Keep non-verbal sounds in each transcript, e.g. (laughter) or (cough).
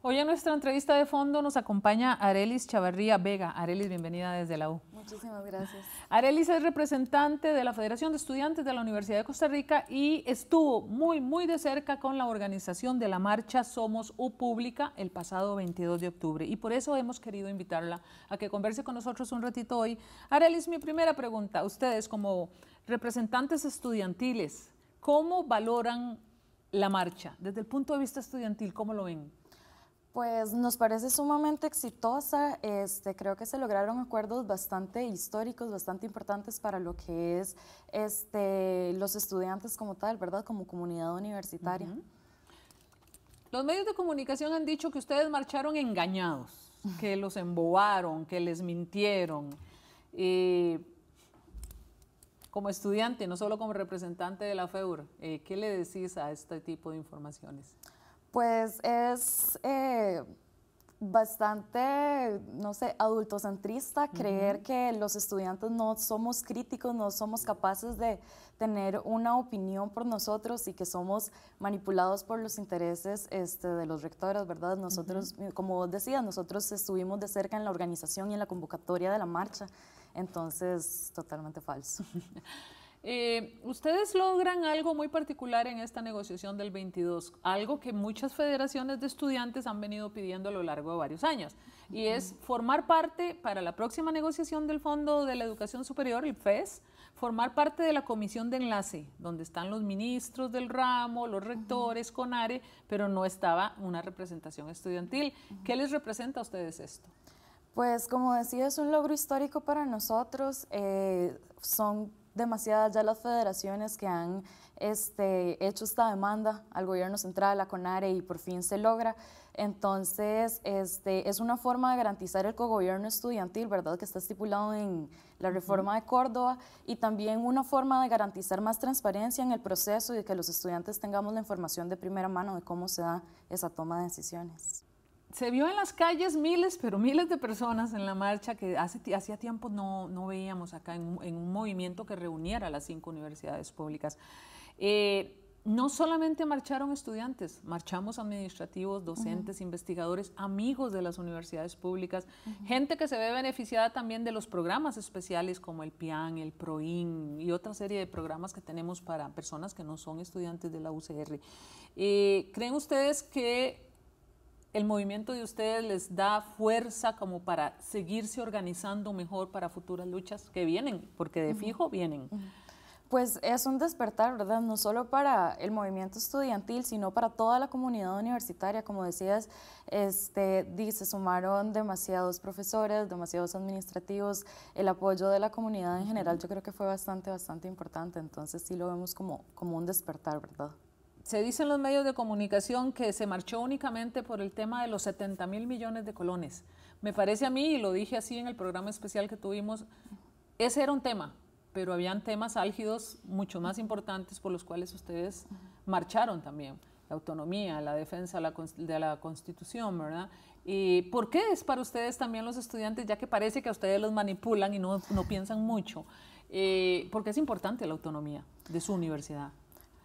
Hoy en nuestra entrevista de fondo nos acompaña Arelis Chavarría Vega. Arelis, bienvenida desde la U. Muchísimas gracias. Arelis es representante de la Federación de Estudiantes de la Universidad de Costa Rica y estuvo muy, muy de cerca con la organización de la marcha Somos U Pública el pasado 22 de octubre. Y por eso hemos querido invitarla a que converse con nosotros un ratito hoy. Arelis, mi primera pregunta. Ustedes como representantes estudiantiles, ¿cómo valoran la marcha? Desde el punto de vista estudiantil, ¿cómo lo ven? Pues nos parece sumamente exitosa. Este, creo que se lograron acuerdos bastante históricos, bastante importantes para lo que es este, los estudiantes como tal, ¿verdad? Como comunidad universitaria. Los medios de comunicación han dicho que ustedes marcharon engañados, (laughs) que los embobaron, que les mintieron. Eh, como estudiante, no solo como representante de la FEUR, eh, ¿qué le decís a este tipo de informaciones? Pues es eh, bastante, no sé, adultocentrista creer que los estudiantes no somos críticos, no somos capaces de tener una opinión por nosotros y que somos manipulados por los intereses este, de los rectores, ¿verdad? Nosotros, eh, como vos decías, nosotros estuvimos de cerca en la organización y en la convocatoria de la marcha, entonces totalmente falso. (laughs) Eh, ustedes logran algo muy particular en esta negociación del 22, algo que muchas federaciones de estudiantes han venido pidiendo a lo largo de varios años, y es formar parte para la próxima negociación del Fondo de la Educación Superior, el FES, formar parte de la comisión de enlace, donde están los ministros del ramo, los rectores, CONARE, pero no estaba una representación estudiantil. ¿Qué les representa a ustedes esto? Pues como decía, es un logro histórico para nosotros. Eh, son demasiadas ya las federaciones que han este, hecho esta demanda al gobierno central, a CONARE, y por fin se logra. Entonces, este, es una forma de garantizar el cogobierno estudiantil, ¿verdad?, que está estipulado en la reforma de Córdoba, y también una forma de garantizar más transparencia en el proceso y de que los estudiantes tengamos la información de primera mano de cómo se da esa toma de decisiones se vio en las calles miles, pero miles de personas en la marcha que hace, hacía tiempo no, veíamos acá en, un movimiento que reuniera las cinco universidades públicas. Eh, no solamente marcharon estudiantes, marchamos administrativos, docentes, investigadores, amigos de las universidades públicas, gente que se ve beneficiada también de los programas especiales como el PIAN, el PROIN y otra serie de programas que tenemos para personas que no son estudiantes de la UCR. Eh, ¿Creen ustedes que el movimiento de ustedes les da fuerza como para seguirse organizando mejor para futuras luchas que vienen, porque de fijo vienen. Pues es un despertar, ¿verdad? No solo para el movimiento estudiantil, sino para toda la comunidad universitaria. Como decías, este, se sumaron demasiados profesores, demasiados administrativos, el apoyo de la comunidad en general yo creo que fue bastante, bastante importante. Entonces sí lo vemos como, como un despertar, ¿verdad? se dice en los medios de comunicación que se marchó únicamente por el tema de los 70 mil millones de colones. Me parece a mí, y lo dije así en el programa especial que tuvimos, ese era un tema, pero habían temas álgidos mucho más importantes por los cuales ustedes marcharon también. La autonomía, la defensa de la Constitución, ¿verdad? ¿Y por qué es para ustedes también los estudiantes, ya que parece que a ustedes los manipulan y no, piensan mucho? Eh, qué es importante la autonomía de su universidad.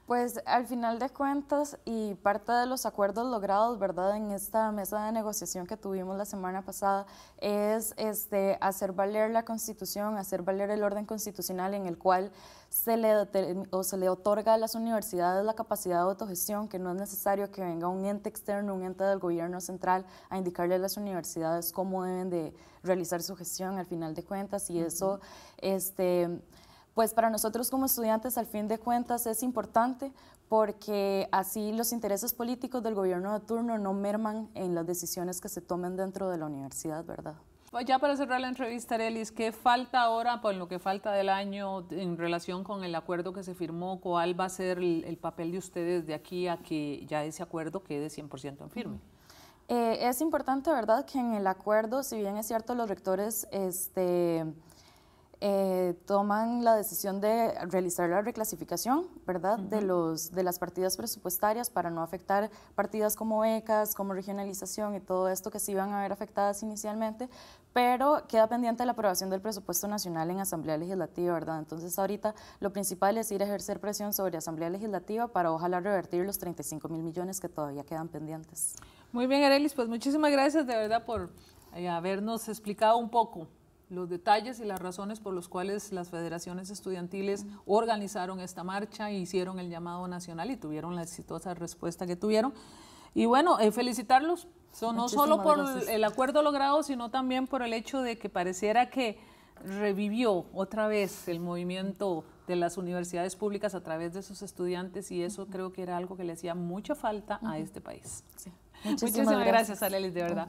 Pues al final de cuentas y parte de los acuerdos logrados, ¿verdad? En esta mesa de negociación que tuvimos la semana pasada es este, hacer valer la constitución, hacer valer el orden constitucional en el cual se le, o se le otorga a las universidades la capacidad de autogestión, que no es necesario que venga un ente externo, un ente del gobierno central a indicarle a las universidades cómo deben de realizar su gestión al final de cuentas y eso, este pues para nosotros como estudiantes al fin de cuentas es importante porque así los intereses políticos del gobierno de turno no merman en las decisiones que se tomen dentro de la universidad, ¿verdad? Pues Ya para cerrar la entrevista, Arelis, ¿qué falta ahora, por pues lo que falta del año en relación con el acuerdo que se firmó? ¿Cuál va a ser el, papel de ustedes de aquí a que ya ese acuerdo quede 100% en firme? Eh, es importante, ¿verdad?, que en el acuerdo, si bien es cierto, los rectores este, eh, toman la decisión de realizar la reclasificación, ¿verdad? de, los, de las partidas presupuestarias para no afectar partidas como becas, como regionalización y todo esto que se iban a ver afectadas inicialmente, pero queda pendiente la aprobación del presupuesto nacional en Asamblea Legislativa, ¿verdad? Entonces ahorita lo principal es ir a ejercer presión sobre Asamblea Legislativa para ojalá revertir los 35 mil millones que todavía quedan pendientes. Muy bien, Arelis, pues muchísimas gracias de verdad por eh, habernos explicado un poco los detalles y las razones por los cuales las federaciones estudiantiles organizaron esta marcha e hicieron el llamado nacional y tuvieron la exitosa respuesta que tuvieron. Y bueno, eh, felicitarlos, no solo por el acuerdo logrado, sino también por el hecho de que pareciera que revivió otra vez el movimiento de las universidades públicas a través de sus estudiantes y eso creo que era algo que le hacía mucha falta a este país. (laughs) Muchísimas, gracias, gracias de verdad.